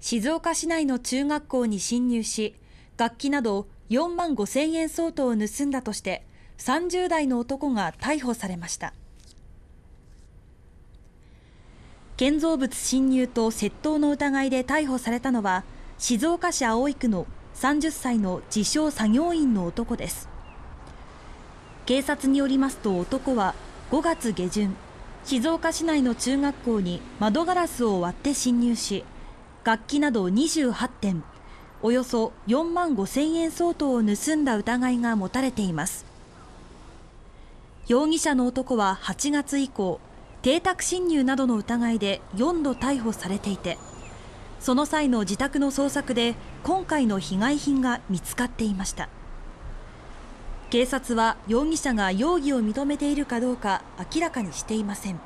静岡市内の中学校に侵入し楽器など4万5000円相当を盗んだとして30代の男が逮捕されました建造物侵入と窃盗の疑いで逮捕されたのは静岡市葵区の30歳の自称作業員の男です警察によりますと男は5月下旬静岡市内の中学校に窓ガラスを割って侵入し楽器など28点およそ4万5千円相当を盗んだ疑いが持たれています容疑者の男は8月以降邸宅侵入などの疑いで4度逮捕されていてその際の自宅の捜索で今回の被害品が見つかっていました警察は容疑者が容疑を認めているかどうか明らかにしていません